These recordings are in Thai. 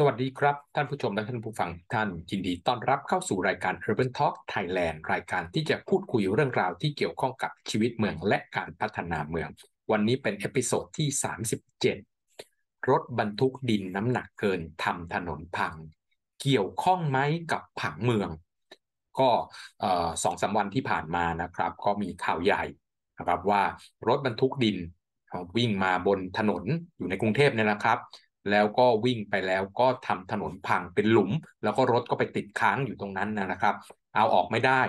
สวัสดีครับ ท่านผู้ชมและท่านผู้ฟังท่านยินดีต้อนรับเข้าสู่รายการ Urban Talk Thailand รายการที่จะพูดคุยเรื่องราวที่เกี่ยวข้องกับชีวิตเมืองและการพัฒนาเมือง วันนี้เป็นเอพิโซดที่ 37 รถบรรทุกดินน้ำหนักเกินทำถนนพัง เกี่ยวข้องไหมกับผังเมือง ก็สองสาวันที่ผ่านมานะครับ ก็มีข่าวใหญ่นะครับว่ารถบรรทุกดินวิ่งมาบนถนนอยู่ในกรุงเทพเนี่ยนะครับแล้วก็วิ่งไปแล้วก็ทำถนนพังเป็นหลุม แล้วก็รถก็ไปติดค้างอยู่ตรงนั้นนะครับ เอาออกไม่ได้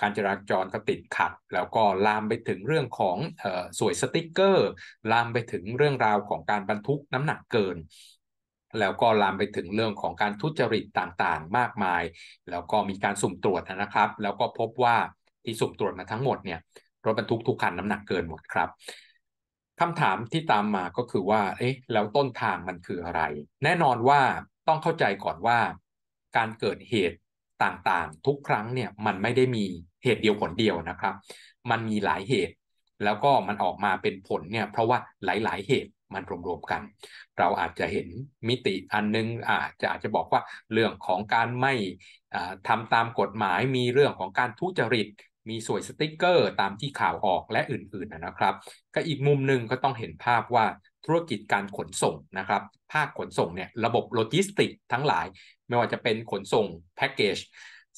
การจราจรก็ติดขัด แล้วก็ลามไปถึงเรื่องของสวยสติกเกอร์ ลามไปถึงเรื่องราวของการบรรทุกน้ำหนักเกิน แล้วก็ลามไปถึงเรื่องของการทุจริตต่างๆ มากมาย แล้วก็มีการสุ่มตรวจนะครับ แล้วก็พบว่าที่สุ่มตรวจมาทั้งหมดเนี่ยรถบรรทุกทุกคันน้ำหนักเกินหมดครับคำถามที่ตามมาก็คือว่า เอ๊ะ แล้วต้นทางมันคืออะไร แน่นอนว่าต้องเข้าใจก่อนว่า การเกิดเหตุต่างๆ ทุกครั้งเนี่ยมันไม่ได้มีเหตุเดียวผลเดียวนะครับ มันมีหลายเหตุแล้วก็มันออกมาเป็นผลเนี่ยเพราะว่าหลาย ๆเหตุมันรวมๆกัน เราอาจจะเห็นมิติอันนึงอาจจะอาจจะบอกว่าเรื่องของการไม่ทำตามกฎหมายมีเรื่องของการทุจริตมีสวยสติกเกอร์ตามที่ข่าวออกและอื่นๆนะครับ ก็อีกมุมหนึ่งก็ต้องเห็นภาพว่าธุรกิจการขนส่งนะครับภาคขนส่งเนี่ยระบบโลจิสติกทั้งหลาย ไม่ว่าจะเป็นขนส่งแพ็กเกจ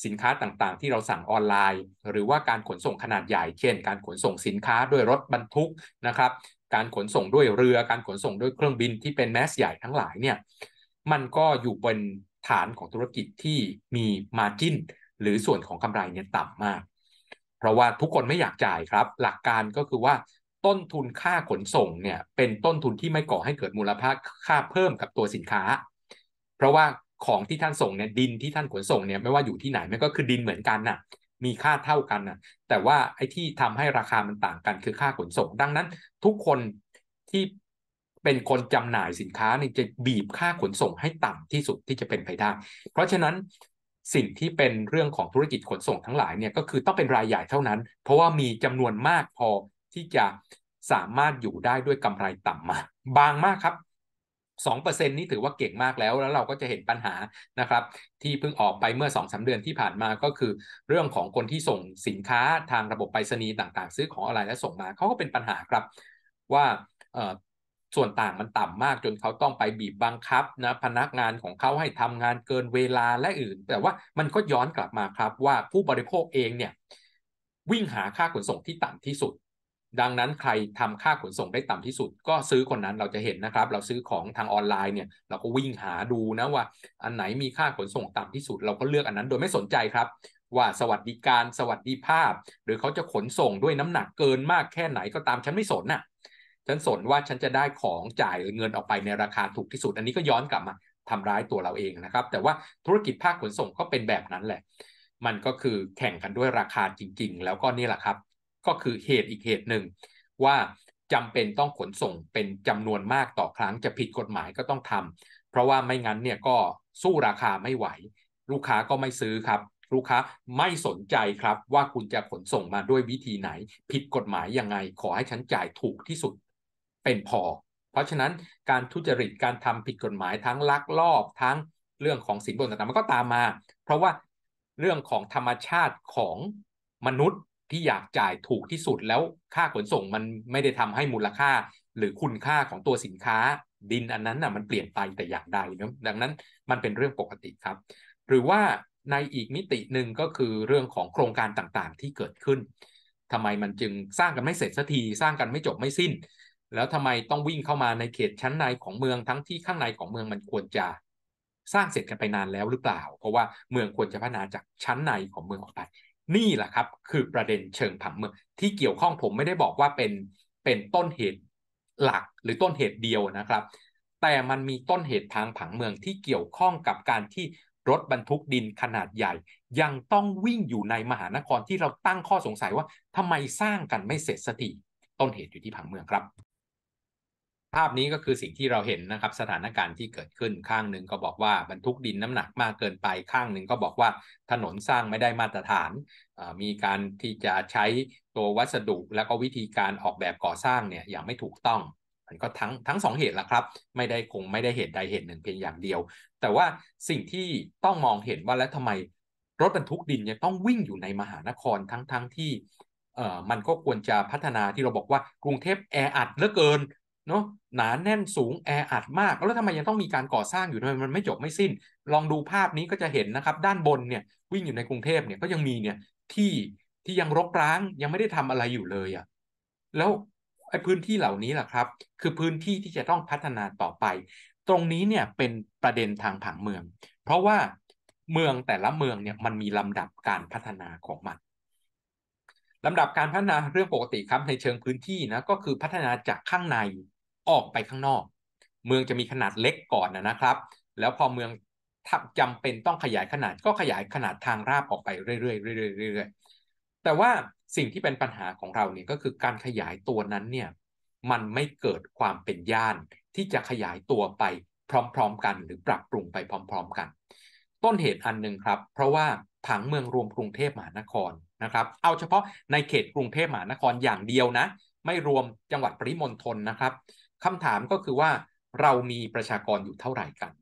สินค้าต่างๆ ที่เราสั่งออนไลน์ หรือว่าการขนส่งขนาดใหญ่เช่น การขนส่งสินค้าด้วยรถบรรทุกนะครับการขนส่งด้วยเรือการขนส่งด้วยเครื่องบินที่เป็นแมสใหญ่ทั้งหลายเนี่ยมันก็อยู่บนฐานของธุรกิจที่มีมาจิ้นหรือส่วนของกำไรเนี่ยต่ำมากเพราะว่าทุกคนไม่อยากจ่ายครับ หลักการก็คือว่าต้นทุนค่าขนส่งเนี่ย เป็นต้นทุนที่ไม่ก่อให้เกิดมูลค่าค่าเพิ่มกับตัวสินค้า เพราะว่าของที่ท่านส่งเนี่ยดินที่ท่านขนส่งเนี่ยไม่ว่าอยู่ที่ไหนมันก็คือดินเหมือนกันนะ่ะ มีค่าเท่ากันน่ะ แต่ว่าไอ้ที่ทำให้ราคามันต่างกันคือค่าขนส่ง ดังนั้นทุกคนที่เป็นคนจำหน่ายสินค้าเนี่ยจะบีบค่าขนส่งให้ต่ำที่สุดที่จะเป็นไปได้เพราะฉะนั้นสิ่งที่เป็นเรื่องของธุรกิจขนส่งทั้งหลายเนี่ยก็คือต้องเป็นรายใหญ่เท่านั้น เพราะว่ามีจำนวนมากพอที่จะสามารถอยู่ได้ด้วยกำไรต่ำมา บางมากครับ2%นี่ถือว่าเก่งมากแล้ว แล้วเราก็จะเห็นปัญหานะครับ ที่เพิ่งออกไปเมื่อ2อสเดือนที่ผ่านมาก็คือเรื่องของคนที่ส่งสินค้าทางระบบไปรษณีย์ต่างๆซื้อของอะไรและส่งมาเขาก็เป็นปัญหาครับว่าส่วนต่างมันต่ำมากจนเขาต้องไปบีบบังคับนะพนักงานของเขาให้ทำงานเกินเวลาและอื่น แต่ว่ามันก็ย้อนกลับมาครับว่าผู้บริโภคเองเนี่ย วิ่งหาค่าขนส่งที่ต่ำที่สุด ดังนั้นใครทำค่าขนส่งได้ต่ำที่สุด ก็ซื้อคนนั้นเราจะเห็นนะครับ เราซื้อของทางออนไลน์เนี่ย เราก็วิ่งหาดูนะว่า อันไหนมีค่าขนส่งต่ำที่สุด เราก็เลือกอันนั้นโดยไม่สนใจครับ ว่าสวัสดิการสวัสดิภาพหรือเขาจะขนส่งด้วยน้ำหนักเกินมากแค่ไหนก็ตามฉันไม่สนนะ่ะฉันสนว่าฉันจะได้ของจ่ายเงินออกไปในราคาถูกที่สุด อันนี้ก็ย้อนกลับมาทำร้ายตัวเราเองนะครับ แต่ว่าธุรกิจภาคขนส่งก็เป็นแบบนั้นแหละ มันก็คือแข่งกันด้วยราคาจริงๆ แล้วก็นี่แหละครับ ก็คือเหตุอีกเหตุหนึ่งว่าจำเป็นต้องขนส่งเป็นจำนวนมากต่อครั้งจะผิดกฎหมายก็ต้องทำ เพราะว่าไม่งั้นเนี่ยก็สู้ราคาไม่ไหว ลูกค้าก็ไม่ซื้อครับ ลูกค้าไม่สนใจครับว่าคุณจะขนส่งมาด้วยวิธีไหน ผิดกฎหมายยังไง ขอให้ฉันจ่ายถูกที่สุดเป็นพอเพราะฉะนั้นการทุจริตการทำผิดกฎหมายทั้งลักลอบทั้งเรื่องของสินบนต่างๆมันก็ตามมา เพราะว่าเรื่องของธรรมชาติของมนุษย์ที่อยากจ่ายถูกที่สุดแล้วค่าขนส่งมันไม่ได้ทำให้มูลค่าหรือคุณค่าของตัวสินค้าดินอันนั้นน่ะมันเปลี่ยนไปแต่อย่างใดนะดังนั้นมันเป็นเรื่องปกติครับ หรือว่าในอีกมิติหนึ่งก็คือเรื่องของโครงการต่างๆที่เกิดขึ้น ทำไมมันจึงสร้างกันไม่เสร็จสักทีสร้างกันไม่จบไม่สิ้นแล้วทำไมต้องวิ่งเข้ามาในเขตชั้นในของเมืองทั้งที่ข้างในของเมืองมันควรจะสร้างเสร็จกันไปนานแล้วหรือเปล่า เพราะว่าเมืองควรจะพัฒนาจากชั้นในของเมืองออกไป นี่แหละครับ คือประเด็นเชิงผังเมืองที่เกี่ยวข้องผมไม่ได้บอกว่าเป็นเป็นต้นเหตุหลักหรือต้นเหตุเดียวนะครับ แต่มันมีต้นเหตุทางผังเมืองที่เกี่ยวข้องกับการที่รถบรรทุกดินขนาดใหญ่ ยังต้องวิ่งอยู่ในมหานครที่เราตั้งข้อสงสัยว่าทำไมสร้างกันไม่เสร็จสักทีต้นเหตุอยู่ที่ผังเมืองครับภาพนี้ก็คือสิ่งที่เราเห็นนะครับสถานการณ์ที่เกิดขึ้นข้างหนึ่งก็บอกว่าบรรทุกดินน้ำหนักมากเกินไปข้างหนึ่งก็บอกว่าถนนสร้างไม่ได้มาตรฐานมีการที่จะใช้ตัววัสดุแล้วก็วิธีการออกแบบก่อสร้างเนี่ยอย่างไม่ถูกต้องมันก็ทั้งทั้งสองเหตุละครับไม่ได้คงไม่ได้เหตุใดเหตุหนึ่งเพียงอย่างเดียว แต่ว่าสิ่งที่ต้องมองเห็นว่าแล้วทำไมรถบรรทุกดินยังต้องวิ่งอยู่ในมหานครทั้งทั้งที่เอ่อมันก็ควรจะพัฒนาที่เราบอกว่ากรุงเทพแออัดเหลือเกินเนาะหนาแน่นสูงแออัดมาก แล้วทำไมยังต้องมีการก่อสร้างอยู่ทำไมมันไม่จบไม่สิ้น ลองดูภาพนี้ก็จะเห็นนะครับ ด้านบนเนี่ยวิ่งอยู่ในกรุงเทพเนี่ยก็ยังมีเนี่ยที่ที่ยังรกร้างยังไม่ได้ทำอะไรอยู่เลยอะ่ะแล้วไอ้พื้นที่เหล่านี้แหละครับ คือพื้นที่ที่จะต้องพัฒนาต่อไป ตรงนี้เนี่ยเป็นประเด็นทางผังเมือง เพราะว่าเมืองแต่ละเมืองเนี่ยมันมีลำดับการพัฒนาของมันลำดับการพัฒนาเรื่องปกติครับในเชิงพื้นที่นะก็คือพัฒนาจากข้างในออกไปข้างนอก เมืองจะมีขนาดเล็กก่อนนะครับ แล้วพอเมืองจำเป็นต้องขยายขนาด ก็ขยายขนาดทางราบออกไปเรื่อยๆเรื่อยๆเรื่อยๆ แต่ว่าสิ่งที่เป็นปัญหาของเราเนี่ยก็คือการขยายตัวนั้นเนี่ย มันไม่เกิดความเป็นย่านที่จะขยายตัวไปพร้อมๆกัน หรือปรับปรุงไปพร้อมๆกัน ต้นเหตุอันหนึ่งครับ เพราะว่าผังเมืองรวมกรุงเทพมหานครนะครับ เอาเฉพาะในเขตกรุงเทพมหานครอย่างเดียวนะ ไม่รวมจังหวัดปริมณฑลนะครับคำถามก็คือว่าเรามีประชากรอยู่เท่าไหร่กัน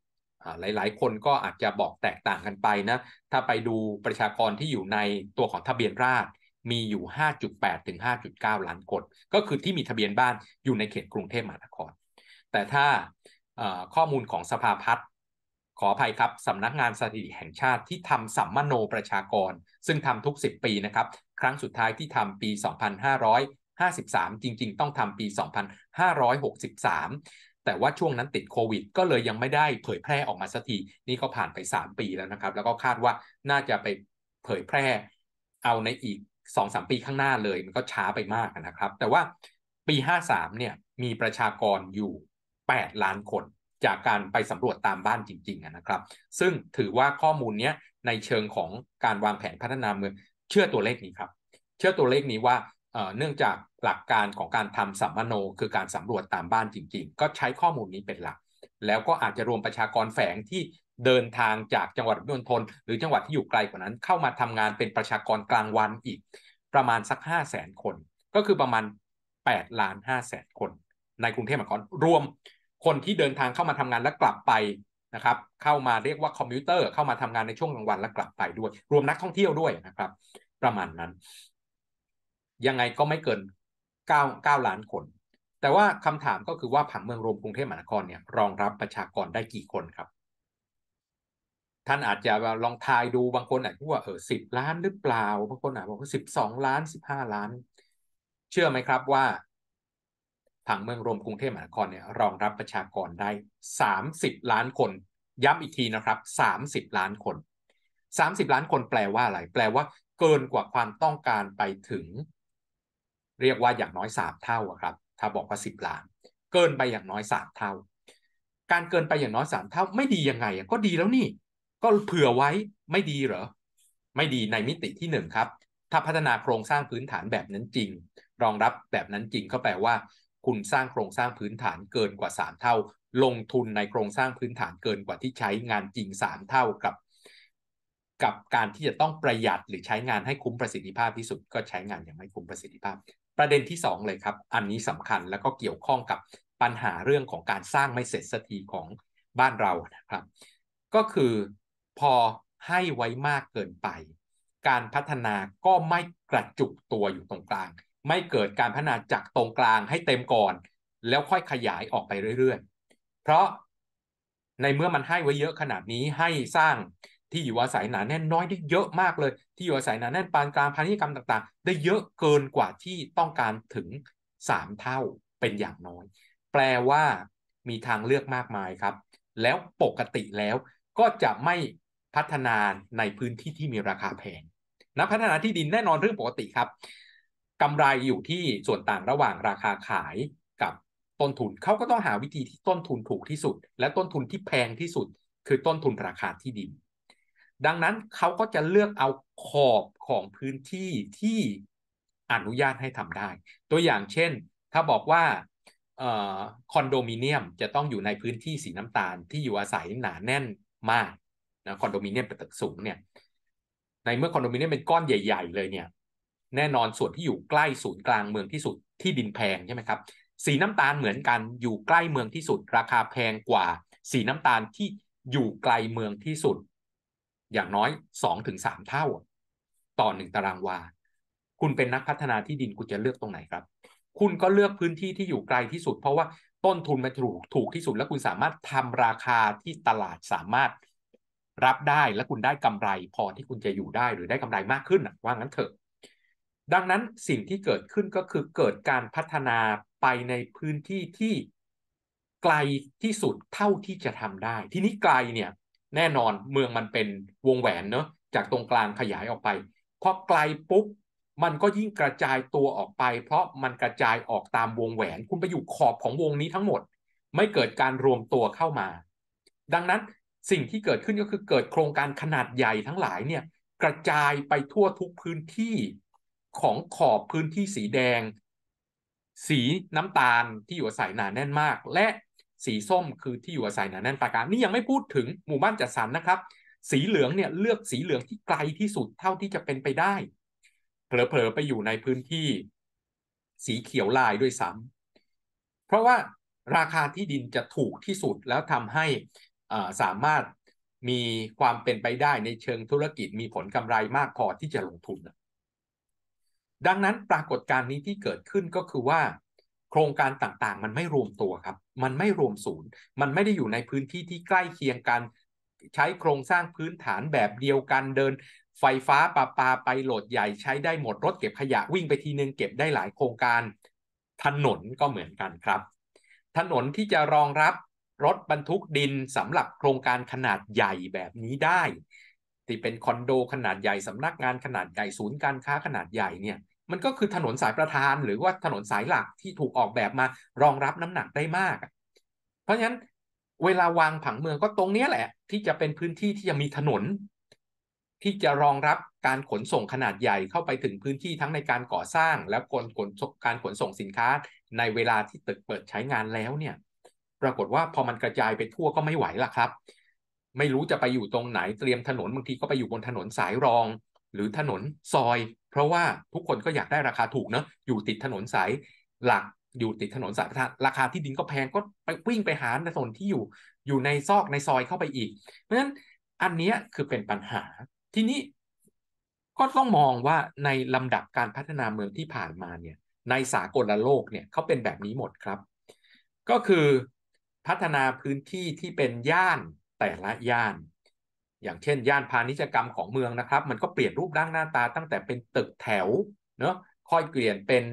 หลายๆ คนก็อาจจะบอกแตกต่างกันไปนะ ถ้าไปดูประชากรที่อยู่ในตัวของทะเบียนราษฎรมีอยู่ 5.8 ถึง 5.9 ล้านคน ก็คือที่มีทะเบียนบ้านอยู่ในเขตกรุงเทพมหานคร แต่ถ้าข้อมูลของสภาพัฒน์ขออภัยครับสำนักงานสถิติแห่งชาติที่ทำสัมมโนประชากร ซึ่งทำทุก10ปีนะครับ ครั้งสุดท้ายที่ทำปี 2,500 2553 จริง ๆ ต้องทำปี 2563 แต่ว่าช่วงนั้นติดโควิดก็เลยยังไม่ได้ เผยแพร่ออกมาสักทีนี่ก็ผ่านไป 3 ปีแล้วนะครับ แล้วก็คาดว่าน่าจะไปเผยแพร่เอาในอีก 2-3 ปีข้างหน้าเลยมันก็ช้าไปมากนะครับ แต่ว่าปี 53เนี่ยมีประชากรอยู่ 8 ล้านคน จากการไปสำรวจตามบ้านจริง ๆ นะครับ ซึ่งถือว่าข้อมูลนี้ในเชิงของการวางแผนพัฒนาเมืองเชื่อตัวเลขนี้ครับเชื่อตัวเลขนี้ว่าเนื่องจากหลักการของการทำสัมมโนคือการสำรวจตามบ้านจริงๆ ก็ใช้ข้อมูลนี้เป็นหลัก แล้วก็อาจจะรวมประชากรแฝงที่เดินทางจากจังหวัดนนทนหรือจังหวัดที่อยู่ไกลกว่านั้น เข้ามาทำงานเป็นประชากรกลางวันอีก ประมาณสัก5 0 0แสนคน ก็คือประมาณ8ล้าน5แสนคน ในกรุงเทพมหานครรวมคนที่เดินทางเข้ามาทำงานและกลับไปนะครับเข้ามาเรียกว่าคอมพิวเตอร์ เข้ามาทำงานในช่วงกลางวันและกลับไปด้วย รวมนักท่องเที่ยวด้วยนะครับ ประมาณนั้นยังไงก็ไม่เกิน9 9ล้านคน แต่ว่าคำถามก็คือว่าผังเมืองรวมกรุงเทพมหานครเนี่ยรองรับประชากรได้กี่คนครับ ท่านอาจจะลองทายดูบางคนอาจจะว่าเออสิบล้านหรือเปล่าบางคนอาจจะบอกว่าสิบสองล้านสิบห้าล้าน เชื่อไหมครับว่า ผังเมืองรวมกรุงเทพมหานครเนี่ยรองรับประชากรได้สามสิบล้านคนย้ำอีกทีนะครับสามสิบล้านคนสามสิบล้านคนแปลว่าอะไรแปลว่าเกินกว่าความต้องการไปถึงเรียกว่าอย่างน้อย3เท่าครับ ถ้าบอกว่า 10ล้านเกินไปอย่างน้อย3เท่า การเกินไปอย่างน้อย3เท่า ไม่ดียังไงก็ดีแล้วนี่ ก็เผื่อไว้ไม่ดีเหรอ ไม่ดีในมิติที่1ครับ ถ้าพัฒนาโครงสร้างพื้นฐานแบบนั้นจริง รองรับแบบนั้นจริงก็แปลว่า คุณสร้างโครงสร้างพื้นฐานเกินกว่า3เท่า ลงทุนในโครงสร้างพื้นฐานเกินกว่าที่ใช้งานจริง3เท่ากับ กับการที่จะต้องประหยัดหรือใช้งานให้คุ้มประสิทธิภาพที่สุดก็ใช้งานอย่างไม่คุ้มประสิทธิภาพประเด็นที่2เลยครับ อันนี้สำคัญแล้วก็เกี่ยวข้องกับปัญหาเรื่องของการสร้างไม่เสร็จสักทีของบ้านเรานะครับ ก็คือพอให้ไว้มากเกินไป การพัฒนาก็ไม่กระจุกตัวอยู่ตรงกลาง ไม่เกิดการพัฒนาจากตรงกลางให้เต็มก่อน แล้วค่อยขยายออกไปเรื่อย ๆ เพราะในเมื่อมันให้ไว้เยอะขนาดนี้ให้สร้างที่อยู่อาศัยหนาแน่นน้อยได้เยอะมากเลย ที่อยู่อาศัยหนาแน่นปานกลางพาณิชยกรรมต่างๆ ได้เยอะเกินกว่าที่ต้องการถึง3เท่าเป็นอย่างน้อย แปลว่ามีทางเลือกมากมายครับ แล้วปกติแล้วก็จะไม่พัฒนาในพื้นที่ที่มีราคาแพงนะพัฒนาที่ดินแน่นอนเรื่องปกติครับกำไรอยู่ที่ส่วนต่างระหว่างราคาขายกับต้นทุนเขาก็ต้องหาวิธีที่ต้นทุนถูกที่สุด และต้นทุนที่แพงที่สุด คือต้นทุนราคาที่ดินดังนั้นเขาก็จะเลือกเอาขอบของพื้นที่ที่อนุญาตให้ทำได้ ตัวอย่างเช่น ถ้าบอกว่าคอนโดมิเนียมจะต้องอยู่ในพื้นที่สีน้ำตาลที่อยู่อาศัยหนาแน่นมากนะคอนโดมิเนียมเป็นตึกสูงเนี่ยในเมื่อคอนโดมิเนียมเป็นก้อนใหญ่ ๆ เลยเนี่ย แน่นอนส่วนที่อยู่ใกล้ศูนย์กลางเมืองที่สุด ที่ดินแพงใช่ไหมครับสีน้ำตาลเหมือนกันอยู่ใกล้เมืองที่สุด ราคาแพงกว่า สีน้ำตาลที่อยู่ไกลเมืองที่สุดอย่างน้อยสองถึงสามเท่าต่อหนึ่งตารางวาคุณเป็นนักพัฒนาที่ดินคุณจะเลือกตรงไหนครับ คุณก็เลือกพื้นที่ที่อยู่ไกลที่สุด เพราะว่าต้นทุนมันถูกถูกที่สุด และคุณสามารถทำราคาที่ตลาดสามารถรับได้และคุณได้กำไร พอที่คุณจะอยู่ได้หรือได้กำไรมากขึ้นว่างั้นเถอะ ดังนั้นสิ่งที่เกิดขึ้นก็คือเกิดการพัฒนาไปในพื้นที่ที่ไกลที่สุดเท่าที่จะทำได้ ที่นี้ไกลเนี่ยแน่นอนเมืองมันเป็นวงแหวนเนาะจากตรงกลางขยายออกไปพอไกลปุ๊บมันก็ยิ่งกระจายตัวออกไป เพราะมันกระจายออกตามวงแหวน คุณไปอยู่ขอบของวงนี้ทั้งหมด ไม่เกิดการรวมตัวเข้ามา ดังนั้นสิ่งที่เกิดขึ้นก็คือเกิดโครงการขนาดใหญ่ทั้งหลายเนี่ย กระจายไปทั่วทุกพื้นที่ของขอบพื้นที่สีแดง สีน้ำตาลที่อยู่อาศัยหนาแน่นมากและสีส้มคือที่อยู่อาศัยหนาแน่นปากานี่ยังไม่พูดถึงหมู่บ้านจัดสรรนะครับ สีเหลืองเนี่ยเลือกสีเหลืองที่ไกลที่สุดเท่าที่จะเป็นไปได้เผลอๆไปอยู่ในพื้นที่ สีเขียวลายด้วยซ้ำเพราะว่าราคาที่ดินจะถูกที่สุดแล้วทำให้สามารถมีความเป็นไปได้ในเชิงธุรกิจมีผลกำไรมากพอที่จะลงทุนดังนั้นปรากฏการณ์นี้ที่เกิดขึ้นก็คือว่า โครงการต่างๆ มันไม่รวมตัวครับมันไม่รวมศูนย์ มันไม่ได้อยู่ในพื้นที่ที่ใกล้เคียงกัน ใช้โครงสร้างพื้นฐานแบบเดียวกันเดินไฟฟ้าปาปาไปโหลดใหญ่ ใช้ได้หมดรถเก็บขยะวิ่งไปทีนึงเก็บได้หลายโครงการ ถนนก็เหมือนกันครับถนนที่จะรองรับรถบรรทุกดินสำหรับโครงการขนาดใหญ่แบบนี้ได้ ที่เป็นคอนโดขนาดใหญ่สำนักงานขนาดใหญ่ศูนย์การค้าขนาดใหญ่เนี่ยมันก็คือถนนสายประธานหรือว่าถนนสายหลักที่ถูกออกแบบมารองรับน้ำหนักได้มาก เพราะฉะนั้นเวลาวางผังเมืองก็ตรงเนี้ยแหละ ที่จะเป็นพื้นที่ที่จะมีถนน ที่จะรองรับการขนส่งขนาดใหญ่เข้าไปถึงพื้นที่ทั้งในการก่อสร้าง และกขนการขนส่งสินค้า ในเวลาที่ตึกเปิดใช้งานแล้วเนี่ยปรากฏว่าพอมันกระจายไปทั่วก็ไม่ไหวละครับ ไม่รู้จะไปอยู่ตรงไหนเตรียมถนนบางทีก็ไปอยู่บนถนนสายรอง หรือถนนซอยเพราะว่าทุกคนก็อยากได้ราคาถูกเนาะอยู่ติดถนนสายหลักอยู่ติดถนนสายราคาที่ดินก็แพงก็ไปวิ่งไปหาถนนที่อยู่อยู่ในซอกในซอยเข้าไปอีกเพราะฉะนั้นอันนี้คือเป็นปัญหา ทีนี้ก็ต้องมองว่าในลำดับการพัฒนาเมืองที่ผ่านมาเนี่ย ในสากละโลกเนี่ยเขาเป็นแบบนี้หมดครับ ก็คือพัฒนาพื้นที่ที่เป็นย่านแต่ละย่านอย่างเช่นย่านพาณิชยกรรมของเมืองนะครับ มันก็เปลี่ยนรูปร่างหน้าตาตั้งแต่เป็นตึกแถวเนาะค่อยเปลี่ยนเป็น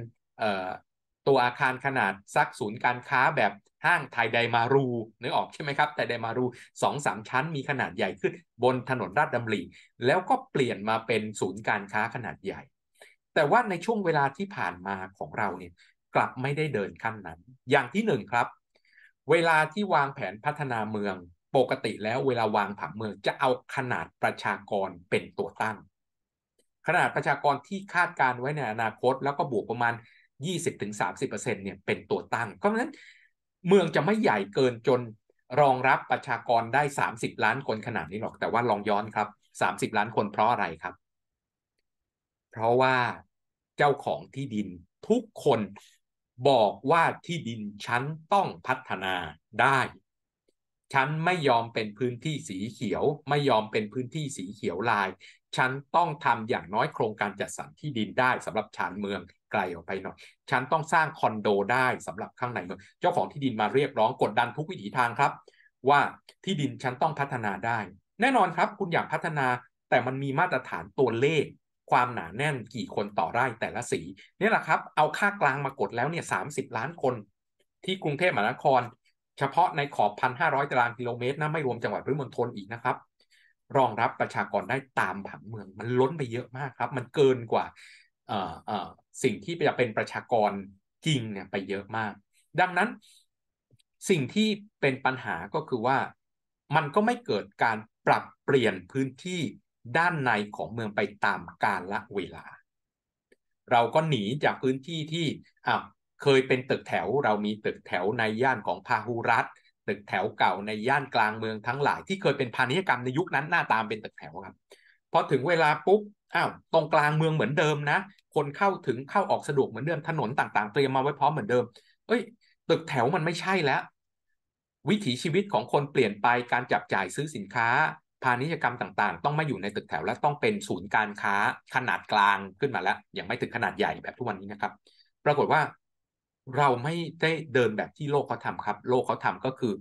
ตัวอาคารขนาดซักศูนย์การค้าแบบห้างไทยไดมารูนึกออกใช่ไหมครับไท่ไดมารูสองสามชั้นมีขนาดใหญ่ขึ้น บนถนนราชดำริแล้วก็เปลี่ยนมาเป็นศูนย์การค้าขนาดใหญ่ แต่ว่าในช่วงเวลาที่ผ่านมาของเราเนี่ยกลับไม่ได้เดินขั้นนั้น อย่างที่หนึ่งครับเวลาที่วางแผนพัฒนาเมืองปกติแล้วเวลาวางผังเมืองจะเอาขนาดประชากรเป็นตัวตั้ง ขนาดประชากรที่คาดการไว้ในอนาคต แล้วก็บวกประมาณ 20-30%เนี่ยเป็นตัวตั้ง เพราะฉะนั้นเมืองจะไม่ใหญ่เกินจนรองรับประชากรได้ 30 ล้านคนขนาดนี้หรอกแต่ว่าลองย้อนครับ 30 ล้านคนเพราะอะไรครับ เพราะว่าเจ้าของที่ดินทุกคนบอกว่าที่ดินชั้นต้องพัฒนาได้ฉันไม่ยอมเป็นพื้นที่สีเขียวไม่ยอมเป็นพื้นที่สีเขียวลาย ฉันต้องทำอย่างน้อยโครงการจัดสรรที่ดินได้สำหรับชานเมืองไกลออกไปหน่อยฉันต้องสร้างคอนโดได้สำหรับข้างในเมืองเจ้าของที่ดินมาเรียกร้องกดดันทุกวิถีทางครับว่าที่ดินฉันต้องพัฒนาได้ แน่นอนครับคุณอยากพัฒนาแต่มันมีมาตรฐานตัวเลข ความหนาแน่นกี่คนต่อไร่แต่ละสีนี่แหละครับ เอาค่ากลางมากดแล้วเนี่ยสาล้านคน ที่กรุงเทพมหานครเฉพาะในขอบพันห้าร้อยตารางกิโลเมตรนะไม่รวมจังหวัดพิมณฑลอีกนะครับ รองรับประชากรได้ตามผังเมือง มันล้นไปเยอะมากครับ มันเกินกว่าสิ่งที่จะเป็นประชากรจริงเนี่ยไปเยอะมาก ดังนั้นสิ่งที่เป็นปัญหาก็คือว่ามันก็ไม่เกิดการปรับเปลี่ยนพื้นที่ด้านในของเมืองไปตามกาลเวลา เราก็หนีจากพื้นที่ที่อ่าเคยเป็นตึกแถวเรามีตึกแถวในย่านของพาหุรัฐ ตึกแถวเก่าในย่านกลางเมืองทั้งหลายที่เคยเป็นพาณิชยกรรมในยุคนั้นหน้าตามเป็นตึกแถวครับพอถึงเวลาปุ๊บอ้าวตรงกลางเมืองเหมือนเดิมนะ คนเข้าถึงเข้าออกสะดวกเหมือนเดิมถนนต่างๆ เตรียมมาไว้พร้อมเหมือนเดิม เอ้ย ตึกแถวมันไม่ใช่แล้ว วิถีชีวิตของคนเปลี่ยนไปการจับจ่ายซื้อสินค้า พาณิชยกรรมต่างๆ ต้องไม่อยู่ในตึกแถวและต้องเป็นศูนย์การค้า ขนาดกลางขึ้นมาแล้ว ยังไม่ถึงขนาดใหญ่แบบทุกวันนี้นะครับ ปรากฏว่าเราไม่ได้เดินแบบที่โลกเขาทำครับ โลกเขาทำก็คือ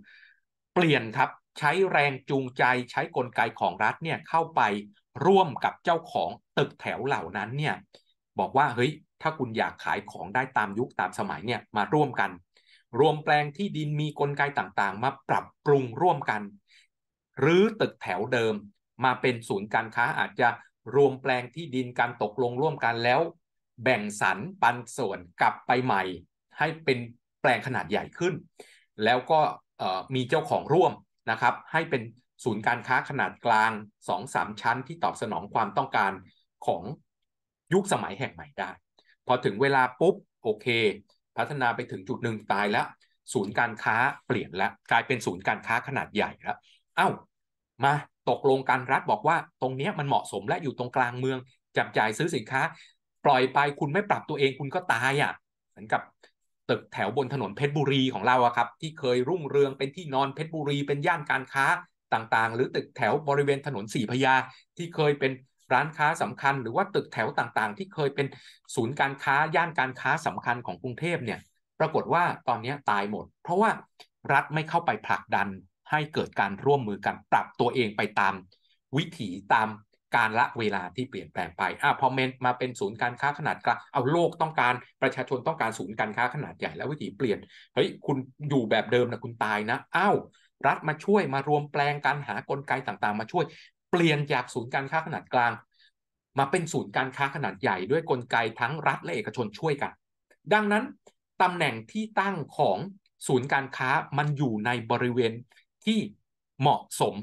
เปลี่ยนครับใช้แรงจูงใจใช้กลไกของรัฐเนี่ย เข้าไปร่วมกับเจ้าของตึกแถวเหล่านั้นเนี่ย บอกว่า เฮ้ย ถ้าคุณอยากขายของได้ตามยุคตามสมัยเนี่ยมาร่วมกัน รวมแปลงที่ดินมีกลไกต่างๆ มาปรับปรุงร่วมกัน หรือตึกแถวเดิมมาเป็นศูนย์การค้าอาจจะรวมแปลงที่ดินการตกลงร่วมกันแล้ว แบ่งสรรปันส่วนกลับไปใหม่ให้เป็นแปลงขนาดใหญ่ขึ้น แล้วก็มีเจ้าของร่วมนะครับ ให้เป็นศูนย์การค้าขนาดกลาง 2-3ชั้น ที่ตอบสนองความต้องการของยุคสมัยแห่งใหม่ได้ พอถึงเวลาปุ๊บโอเค พัฒนาไปถึงจุดหนึ่งตายแล้ว ศูนย์การค้าเปลี่ยนแล้วกลายเป็นศูนย์การค้าขนาดใหญ่แล้วเอา้ามาตกลงการรัฐบอกว่าตรงนี้มันเหมาะสมและอยู่ตรงกลางเมืองจับจ่ายซื้อสินค้า ปล่อยไปคุณไม่ปรับตัวเองคุณก็ตายอะ่ะเหมือนกับตึกแถวบนถนนเพชรบุรีของเราอะครับ ที่เคยรุ่งเรืองเป็นที่นอนเพชรบุรีเป็นย่านการค้าต่างๆ หรือตึกแถวบริเวณถนนสีพยาที่เคยเป็นร้านค้าสำคัญ หรือว่าตึกแถวต่างๆ ที่เคยเป็นศูนย์การค้าย่านการค้าสำคัญของกรุงเทพเนี่ยปรากฏว่าตอนนี้ตายหมดเพราะว่ารัฐไม่เข้าไปผลักดัน ให้เกิดการร่วมมือกันปรับตัวเองไปตาม วิถีตามการละเวลาที่เปลี่ยนแปลงไปอ่พอเมนมาเป็นศูนย์การค้าขนาดกลาง เอาโลกต้องการประชาชนต้องการศูนย์การค้าขนาดใหญ่แล้ววิธีเปลี่ยน เฮ้ยคุณอยู่แบบเดิมนะคุณตายนะ อ้าวรัฐมาช่วยมารวมแปลงการหากลไกต่างๆมาช่วย เปลี่ยนจากศูนย์การค้าขนาดกลาง มาเป็นศูนย์การค้าขนาดใหญ่ ด้วยกลไกทั้งรัฐและเอกชนช่วยกัน ดังนั้นตำแหน่งที่ตั้งของศูนย์การค้ามันอยู่ในบริเวณที่เหมาะสม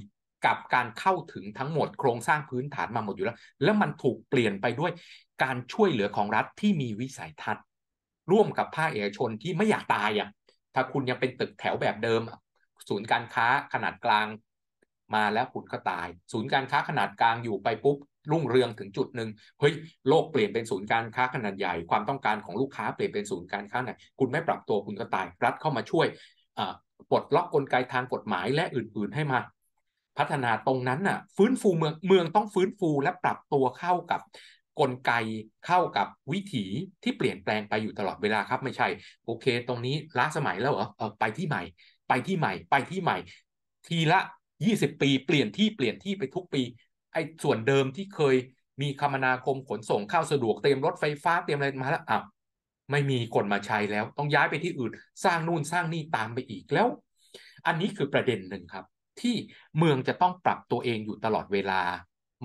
กับการเข้าถึงทั้งหมดโครงสร้างพื้นฐานมาหมดอยู่แล้ว แล้วมันถูกเปลี่ยนไปด้วยการช่วยเหลือของรัฐที่มีวิสัยทัศน์ ร่วมกับภาคเอกชนที่ไม่อยากตายอ่ะถ้าคุณยังเป็นตึกแถวแบบเดิม ศูนย์การค้าขนาดกลางมาแล้วคุณก็ตาย ศูนย์การค้าขนาดกลางอยู่ไปปุ๊บรุ่งเรืองถึงจุดหนึ่งเฮ้ยโลกเปลี่ยนเป็นศูนย์การค้าขนาดใหญ่ ความต้องการของลูกค้าเปลี่ยนเป็นศูนย์การค้าไหนคุณไม่ปรับตัวคุณก็ตาย รัฐเข้ามาช่วยปลดล็อกกลไกทางกฎหมายและอื่น ๆให้มาพัฒนาตรงนั้นน่ะฟื้นฟูเมืองเมืองต้องฟื้นฟูและปรับตัวเข้ากับ กลไกเข้ากับวิถีที่เปลี่ยนแปลงไปอยู่ตลอดเวลาครับไม่ใช่ โอเค ตรงนี้ล้าสมัยแล้วเหรอเออไปที่ใหม่ ไปที่ใหม่ ไปที่ใหม่ ทีละ20ปีเปลี่ยนที่เปลี่ยนที่ไปทุกปี ไอ้ส่วนเดิมที่เคยมีคมนาคมขนส่งเข้าสะดวกเตรียมรถไฟฟ้าเตรียมอะไรมาแล้วอ่ะไม่มีคนมาใช้แล้ว ต้องย้ายไปที่อื่น สร้างนู่นสร้างนี่ ตามไปอีกแล้ว อันนี้คือประเด็นหนึ่งครับที่เมืองจะต้องปรับตัวเองอยู่ตลอดเวลา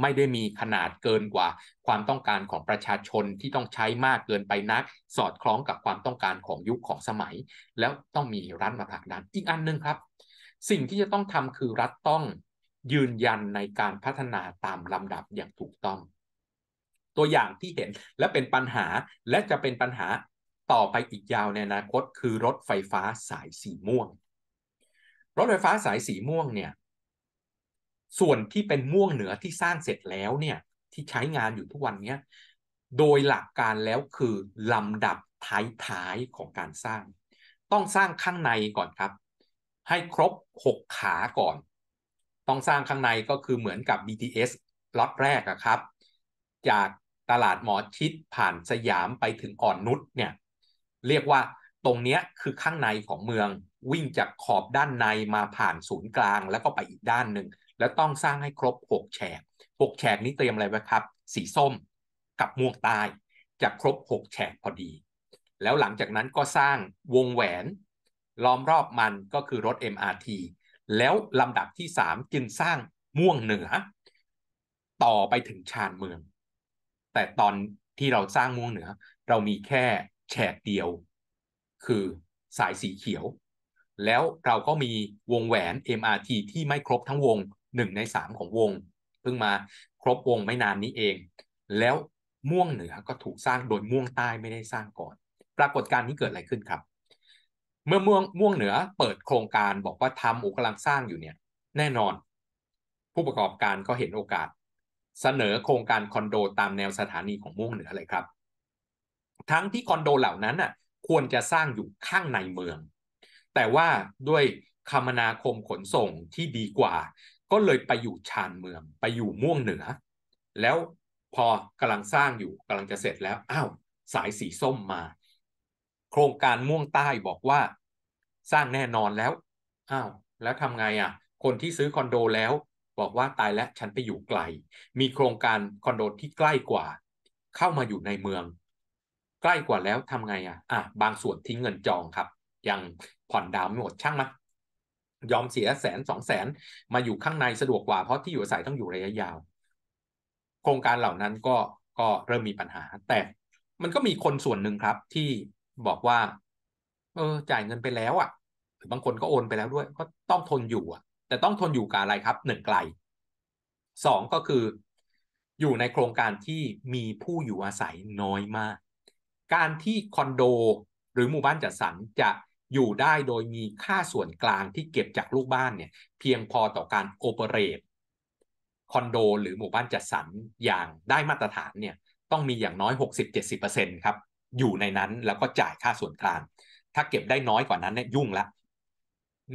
ไม่ได้มีขนาดเกินกว่าความต้องการของประชาชนที่ต้องใช้มากเกินไปนักสอดคล้องกับความต้องการของยุคของสมัย แล้วต้องมีรัฐมาผลักดันอีกอันนึงครับ สิ่งที่จะต้องทำคือรัฐต้อง ยืนยันในการพัฒนาตามลำดับอย่างถูกต้อง ตัวอย่างที่เห็นและเป็นปัญหาและจะเป็นปัญหาต่อไปอีกยาวในอนาคต คือรถไฟฟ้าสายสีม่วงรถไฟฟ้าสายสีม่วงเนี่ยส่วนที่เป็นม่วงเหนือที่สร้างเสร็จแล้วเนี่ยที่ใช้งานอยู่ทุกวันเนี้ยโดยหลักการแล้วคือลำดับท้ายๆของการสร้าง ต้องสร้างข้างในก่อนครับ ให้ครบ6ขาก่อน ต้องสร้างข้างในก็คือเหมือนกับ BTS ล็อตแรกอะครับ จากตลาดหมอชิดผ่านสยามไปถึงอ่อนนุชเนี่ยเรียกว่าตรงนี้คือข้างในของเมืองวิ่งจากขอบด้านในมาผ่านศูนย์กลาง แล้วก็ไปอีกด้านหนึ่งแล้วต้องสร้างให้ครบ6แฉก6แฉกนี้เตรียมอะไรไว้ครับ สีส้มกับม่วงใต้จะครบ6แฉกพอดีแล้วหลังจากนั้นก็สร้างวงแหวนล้อมรอบมันก็คือรถ MRT แล้วลำดับที่3จึงสร้างม่วงเหนือต่อไปถึงชานเมือง แต่ตอนที่เราสร้างม่วงเหนือ เรามีแค่แฉกเดียว คือสายสีเขียวแล้วเราก็มีวงแหวน MRT ที่ไม่ครบทั้งวง1ใน 3 ของวงเพิ่งมาครบวงไม่นานนี้เอง แล้วม่วงเหนือก็ถูกสร้างโดยม่วงใต้ไม่ได้สร้างก่อน ปรากฏการณ์นี้เกิดอะไรขึ้นครับ เมื่อม่วงม่วงเหนือเปิดโครงการบอกว่าทำอุกำลังสร้างอยู่เนี่ยแน่นอน ผู้ประกอบการก็เห็นโอกาสเสนอโครงการคอนโด ตามแนวสถานีของม่วงเหนือเลยครับ ทั้งที่คอนโดเหล่านั้นน่ะควรจะสร้างอยู่ข้างในเมืองแต่ว่าด้วยคมนาคมขนส่งที่ดีกว่า ก็เลยไปอยู่ชานเมือง ไปอยู่ม่วงเหนือ แล้วพอกำลังสร้างอยู่กำลังจะเสร็จแล้วอ้าวสายสีส้มมา โครงการม่วงใต้บอกว่า สร้างแน่นอนแล้วอ้าวแล้วทำไงอะ่ะ คนที่ซื้อคอนโดแล้ว บอกว่าตายแล้ว ฉันไปอยู่ไกล มีโครงการคอนโดที่ใกล้กว่า เข้ามาอยู่ในเมือง ใกล้กว่าแล้วทำไงอะ่ะอ่ะ บางส่วนทิ้งเงินจองครับ ยังผ่อนดาวไม่หมดช่างมัยอมเสียแสนสองแสนมาอยู่ข้างในสะดวกกว่าเพราะที่อยู่อาศัยต้องอยู่ระยะยาว โครงการเหล่านั้นก็ก็เริ่มมีปัญหา แต่มันก็มีคนส่วนหนึ่งครับที่บอกว่าเออจ่ายเงินไปแล้วอะ่ะ หรือบางคนก็โอนไปแล้วด้วย ก็ต้องทนอยู่อ่ะ แต่ต้องทนอยู่กับอะไรครับหนึ่งไกลสองก็คือ อยู่ในโครงการที่มีผู้อยู่อาศัยน้อยมาก การที่คอนโดหรือหมู่บ้านจัดสรรจะอยู่ได้โดยมีค่าส่วนกลางที่เก็บจากลูกบ้านเนี่ยเพียงพอต่อการโอเปเรตคอนโดหรือหมู่บ้านจัดสรรอย่างได้มาตรฐานเนี่ยต้องมีอย่างน้อย 60-70%ครับ อยู่ในนั้นแล้วก็จ่ายค่าส่วนกลาง ถ้าเก็บได้น้อยกว่านั้นเนี่ยยุ่งละ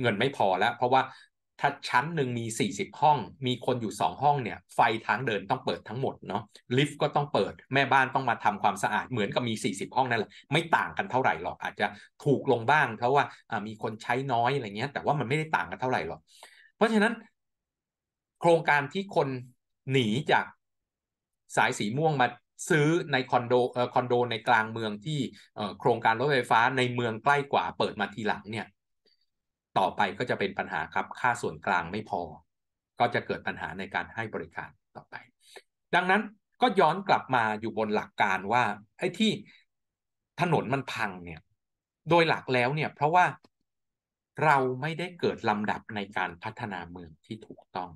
เงินไม่พอแล้วเพราะว่าถ้าชั้นหนึ่งมี 40 ห้อง มีคนอยู่2ห้องเนี่ยไฟทางเดินต้องเปิดทั้งหมดเนาะลิฟต์ก็ต้องเปิดแม่บ้านต้องมาทำความสะอาดเหมือนกับมี 40ห้องนั่นแหละไม่ต่างกันเท่าไหร่หรอก อาจจะถูกลงบ้าง เพราะว่ามีคนใช้น้อยอะไรเงี้ยแต่ว่ามันไม่ได้ต่างกันเท่าไหร่หรอก เพราะฉะนั้น โครงการที่คนหนีจากสายสีม่วงมาซื้อในคอนโดเออ่คอนโดในกลางเมืองที่โครงการรถไฟฟ้าในเมืองใกล้กว่า เปิดมาทีหลังเนี่ยต่อไปก็จะเป็นปัญหาครับ ค่าส่วนกลางไม่พอ ก็จะเกิดปัญหาในการให้บริการต่อไป ดังนั้นก็ย้อนกลับมาอยู่บนหลักการว่าไอ้ที่ถนนมันพังเนี่ย โดยหลักแล้วเนี่ยเพราะว่าเราไม่ได้เกิดลำดับในการพัฒนาเมืองที่ถูกต้อง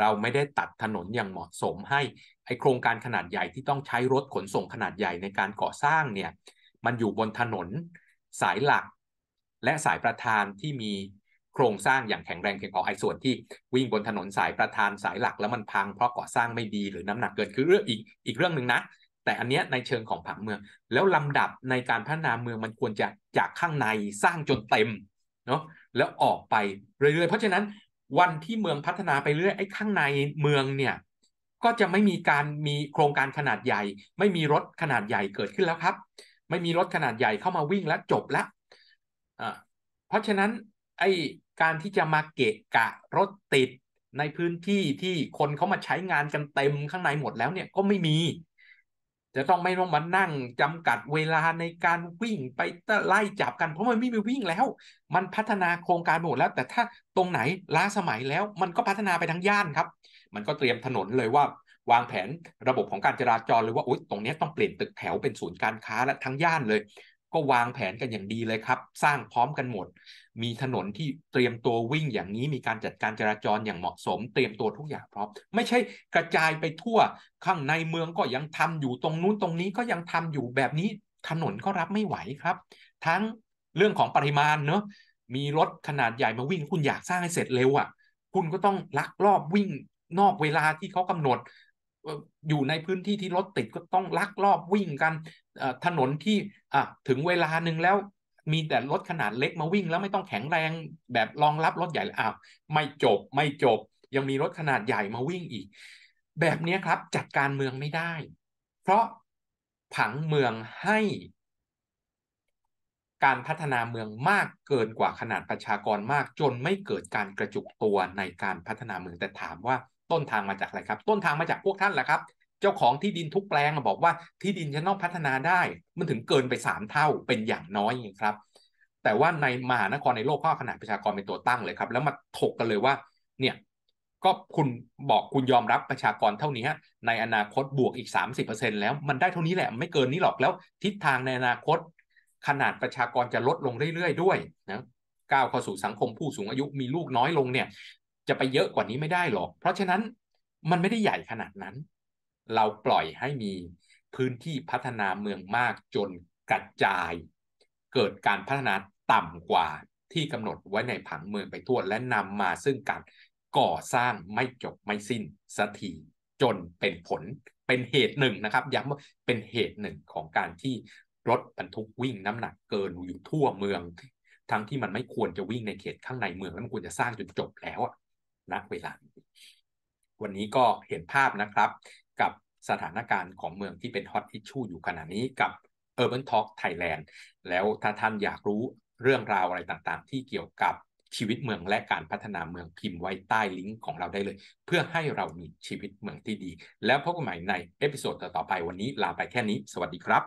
เราไม่ได้ตัดถนนอย่างเหมาะสมให้ไอโครงการขนาดใหญ่ที่ต้องใช้รถขนส่งขนาดใหญ่ในการก่อสร้างเนี่ย มันอยู่บนถนนสายหลักและสายประธานที่มีโครงสร้างอย่างแข็งแรงเพียงพอไอ้ส่วนที่ วิ่งบนถนนสายประธานสายหลักแล้วมันพังเพราะก่อสร้างไม่ดีหรือน้ำหนักเกินคือเรื่องอีกอีกเรื่องหนึ่งนะแต่อันเนี้ยในเชิงของผังเมืองแล้วลำดับในการพัฒนาเมืองมันควรจะจากข้างในสร้างจนเต็มเนาะแล้วออกไปเรื่อยๆ เพราะฉะนั้นวันที่เมืองพัฒนาไปเรื่อยไอ้ข้างในเมืองเนี่ยก็จะไม่มีการมีโครงการขนาดใหญ่ ไม่มีรถขนาดใหญ่เกิดขึ้นแล้วครับ ไม่มีรถขนาดใหญ่เข้ามาวิ่งแล้วจบละราะฉะนั้น ไอการที่จะมาเกะกะรถติดในพื้นที่ที่คนเขามาใช้งานกันเต็มข้างในหมดแล้วเนี่ยก็ไม่มี จะต้องไม่ต้องมานั่งจำกัดเวลาในการวิ่งไปไล่จับกันเพราะมันไม่มีวิ่งแล้ว มันพัฒนาโครงการหมดแล้ว แต่ถ้าตรงไหนล้าสมัยแล้ว มันก็พัฒนาไปทั้งย่านครับ มันก็เตรียมถนนเลยว่า วางแผนระบบของการจราจรเลยว่าอุ๊ยตรงนี้ต้องเปลี่ยนตึกแถวเป็นศูนย์การค้าและทั้งย่านเลยก็วางแผนกันอย่างดีเลยครับสร้างพร้อมกันหมด มีถนนที่เตรียมตัววิ่งอย่างนี้มีการจัดการจราจรอย่างเหมาะสม เตรียมตัวทุกอย่างพร้อม ไม่ใช่กระจายไปทั่วข้างในเมืองก็ยังทำอยู่ตรงนู้นตรงนี้ก็ยังทำอยู่แบบนี้ถนนก็รับไม่ไหวครับ ทั้งเรื่องของปริมาณเนอะมีรถขนาดใหญ่มาวิ่งคุณอยากสร้างให้เสร็จเร็วอะ่ะ คุณก็ต้องลักลอบวิ่งนอกเวลาที่เขากำหนด อยู่ในพื้นที่ที่รถติดก็ต้องลักลอบวิ่งกันถนนที่อ่ะถึงเวลาหนึ่งแล้ว มีแต่รถขนาดเล็กมาวิ่งแล้วไม่ต้องแข็งแรงแบบรองรับรถใหญ่อ้าวไม่จบ ไม่จบยังมีรถขนาดใหญ่มาวิ่งอีก แบบนี้ครับ จัดการเมืองไม่ได้ เพราะผังเมืองให้ การพัฒนาเมืองมาก เกินกว่าขนาดประชากรมากจนไม่เกิดการกระจุกตัวในการพัฒนาเมืองแต่ถามว่าต้นทางมาจากอะไรครับ ต้นทางมาจากพวกท่านแหละครับเจ้าของที่ดินทุกแปลงบอกว่าที่ดินฉันต้องพัฒนาได้ มันถึงเกินไปสามเท่าเป็นอย่างน้อยงครับ แต่ว่าในมหานครในโลกข้็ขนาดประชากรเป็นตัวตั้งเลยครับ แล้วมาถกกันเลยว่าเนี่ยก็คุณบอกคุณยอมรับประชากรเท่านี้ในอนาคตบวกอีก 30%แล้วมันได้เท่านี้แหละไม่เกินนี้หรอกแล้ว ทิศทางในอนาคต ขนาดประชากรจะลดลงเรื่อยๆด้วยนะก้าวเข้าสู่สังคมผู้สูงอายุมีลูกน้อยลงเนี่ย จะไปเยอะกว่านี้ไม่ได้หรอก เพราะฉะนั้นมันไม่ได้ใหญ่ขนาดนั้นเราปล่อยให้มีพื้นที่พัฒนาเมืองมากจนกระจาย เกิดการพัฒนาต่ำกว่าที่กำหนดไว้ในผังเมืองไปทั่ว และนำมาซึ่งการก่อสร้างไม่จบไม่สิ้นสักทีจนเป็นผล เป็นเหตุหนึ่งนะครับ ย้ำว่าเป็นเหตุหนึ่งของการที่รถบรรทุกวิ่งน้ำหนักเกินอยู่ทั่วเมือง ทั้งที่มันไม่ควรจะวิ่งในเขตข้างในเมืองแล้วมันควรจะสร้างจนจบแล้วอะเวลาวันนี้ก็เห็นภาพนะครับกับสถานการณ์ของเมืองที่เป็นฮอตอิชชูอยู่ขณะนี้กับ Urban Talk Thailand แล้วถ้าท่านอยากรู้เรื่องราวอะไรต่างๆ ที่เกี่ยวกับชีวิตเมืองและการพัฒนาเมืองพิมพ์ไว้ใต้ลิงก์ของเราได้เลย เพื่อให้เรามีชีวิตเมืองที่ดี แล้วพบกันใหม่ในเอพิโซดต่อๆไปวันนี้ ลาไปแค่นี้ สวัสดีครับ